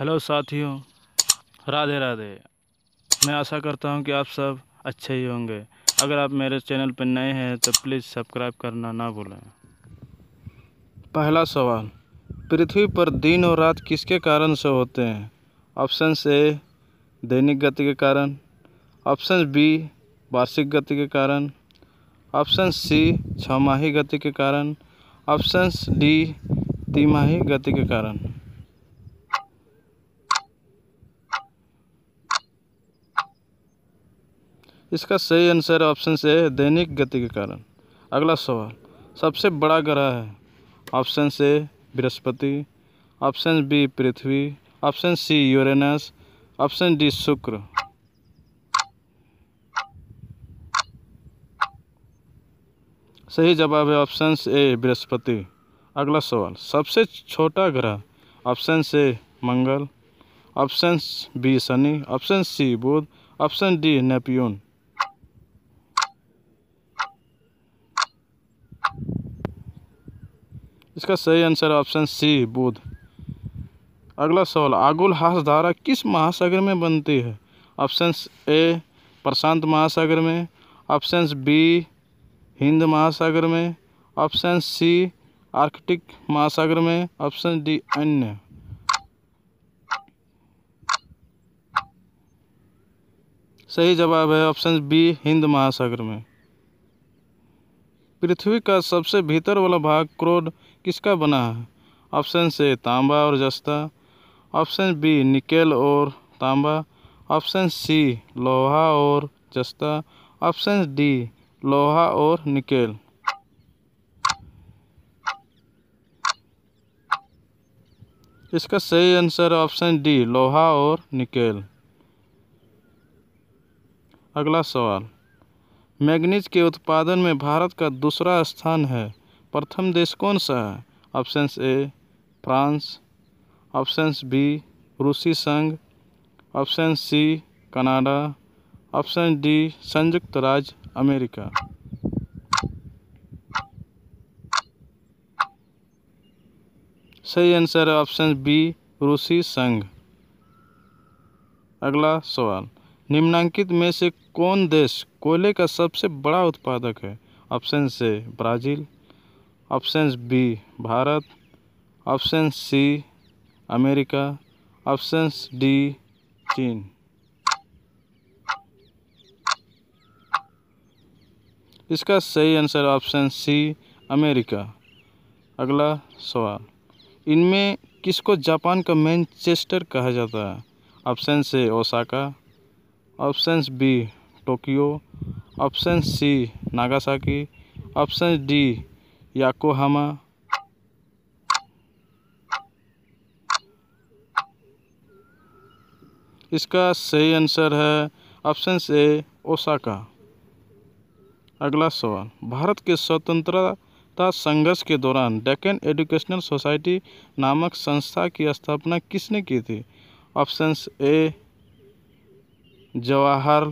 hello साथियों राधे राधे मैं आशा करता हूं कि आप सब अच्छे ही होंगे अगर आप मेरे चैनल पर नए हैं तो प्लीज़ सब्सक्राइब करना ना भूलें पहला सवाल पृथ्वी पर दिन और रात किसके कारण से होते हैं ऑप्शन ए दैनिक गति के कारण ऑप्शन बी वार्षिक गति के कारण ऑप्शन सी छमाही गति के कारण ऑप्शन डी तिमाही गति के कारण इसका सही आंसर ऑप्शन से है दैनिक गति के कारण अगला सवाल सबसे बड़ा ग्रह है ऑप्शन से बृहस्पति ऑप्शन बी पृथ्वी option C Uranus option D शुक्र सही जवाब है ऑप्शन ए बृहस्पति अगला सवाल सबसे छोटा ग्रह ऑप्शन से मंगल ऑप्शन बी शनि ऑप्शन सी बुध ऑप्शन डी नेपियोन इसका सही आंसर ऑप्शन सी बुध अगला सवाल आगुल हास धारा किस महासागर में बनती है ऑप्शन ए प्रशांत महासागर में ऑप्शन बी हिंद महासागर में ऑप्शन सी आर्कटिक महासागर में ऑप्शन डी अन्य सही जवाब है ऑप्शन बी हिंद महासागर में पृथ्वी का सबसे भीतर वाला भाग क्रोड किसका बना है ऑप्शन से तांबा और जस्ता ऑप्शन बी निकेल और तांबा ऑप्शन सी लोहा और जस्ता ऑप्शन डी लोहा और निकेल इसका सही आंसर ऑप्शन डी लोहा और निकेल अगला सवाल मैग्नीज के उत्पादन में भारत का दूसरा स्थान है प्रथम देश कौन सा है option A France option B रूसी संघ option C Canada option D संयुक्त राज्य अमेरिका सही आंसर है ऑप्शन बी रूसी संघ अगला सवाल निम्नांकित में से कौन देश कोयले का सबसे बड़ा उत्पादक है option A Brazil option B Bharat option C America option D चीन इसका सही आंसर ऑप्शन सी अमेरिका अगला सवाल इनमें किसको जापान का मैनचेस्टर कहा जाता है ऑप्शन से Osaka option B Tokyo option C Nagasaki option D Yokohama इसका सही आंसर है ऑप्शन ए ओसाका अगला सवाल भारत के स्वतंत्रता संघर्ष के दौरान डेकन एजुकेशनल सोसाइटी नामक संस्था की स्थापना किसने की थी option A Jawahar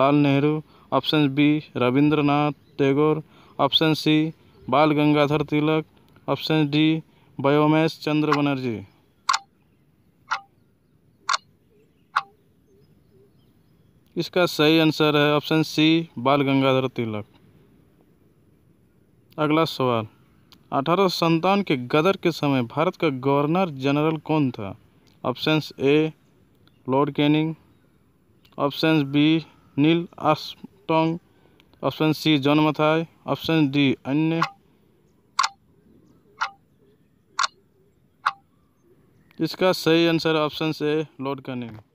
Lal Nehru option B Rabindranath Tagore option C Bal Gangadhar Tilak option D Byomesh Chandra Banerjee इसका सही आंसर है ऑप्शन सी बाल गंगाधर तिलक अगला सवाल अठारह के गदर के समय भारत का गवर्नर जनरल कौन था option A Lord Canning option B Neil Armstrong option C John Mathai option D अन्य इसका सही आंसर ऑप्शन से करने में